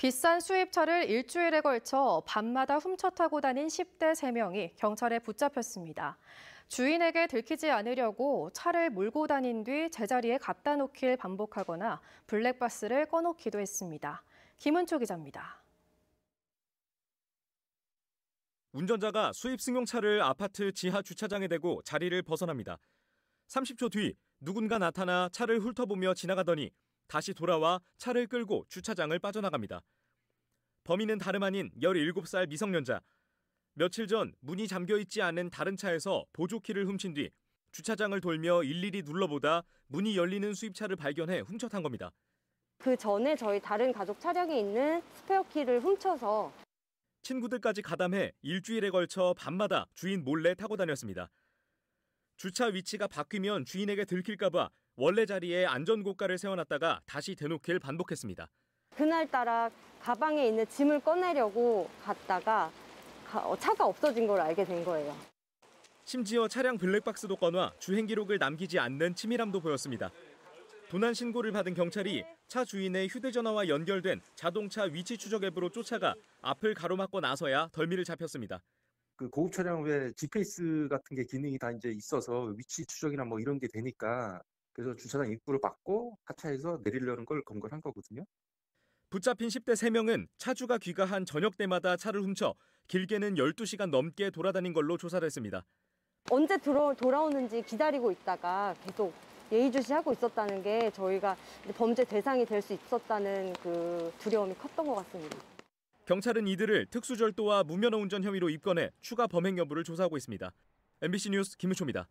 비싼 수입차를 일주일에 걸쳐 밤마다 훔쳐 타고 다닌 10대 3명이 경찰에 붙잡혔습니다. 주인에게 들키지 않으려고 차를 몰고 다닌 뒤 제자리에 갖다 놓길 반복하거나 블랙박스를 꺼놓기도 했습니다. 김은초 기자입니다. 운전자가 수입 승용차를 아파트 지하 주차장에 대고 자리를 벗어납니다. 30초 뒤 누군가 나타나 차를 훑어보며 지나가더니 다시 돌아와 차를 끌고 주차장을 빠져나갑니다. 범인은 다름 아닌 17살 미성년자. 며칠 전 문이 잠겨 있지 않은 다른 차에서 보조키를 훔친 뒤 주차장을 돌며 일일이 눌러보다 문이 열리는 수입차를 발견해 훔쳐탄 겁니다. 그 전에 저희 다른 가족 차량에 있는 스페어 키를 훔쳐서 친구들까지 가담해 일주일에 걸쳐 밤마다 주인 몰래 타고 다녔습니다. 주차 위치가 바뀌면 주인에게 들킬까봐 원래 자리에 안전고가를 세워놨다가 다시 대놓길 반복했습니다. 그날따라 가방에 있는 짐을 꺼내려고 갔다가 어, 차가 없어진 걸 알게 된 거예요. 심지어 차량 블랙박스도 꺼놔 주행 기록을 남기지 않는 치밀함도 보였습니다. 도난 신고를 받은 경찰이 차 주인의 휴대전화와 연결된 자동차 위치 추적 앱으로 쫓아가 앞을 가로막고 나서야 덜미를 잡혔습니다. 그 고급 차량 왜 GPS 같은 게 기능이 다 이제 있어서 위치 추적이나 뭐 이런 게 되니까 그래서 주차장 입구를 막고 하차해서 내리려는 걸 검거한 거거든요. 붙잡힌 10대 3명은 차주가 귀가한 저녁 때마다 차를 훔쳐 길게는 12시간 넘게 돌아다닌 걸로 조사를 했습니다. 언제 들어, 돌아오는지 기다리고 있다가 계속 예의주시하고 있었다는 게 저희가 범죄 대상이 될 수 있었다는 그 두려움이 컸던 것 같습니다. 경찰은 이들을 특수절도와 무면허 운전 혐의로 입건해 추가 범행 여부를 조사하고 있습니다. MBC 뉴스 김우초입니다.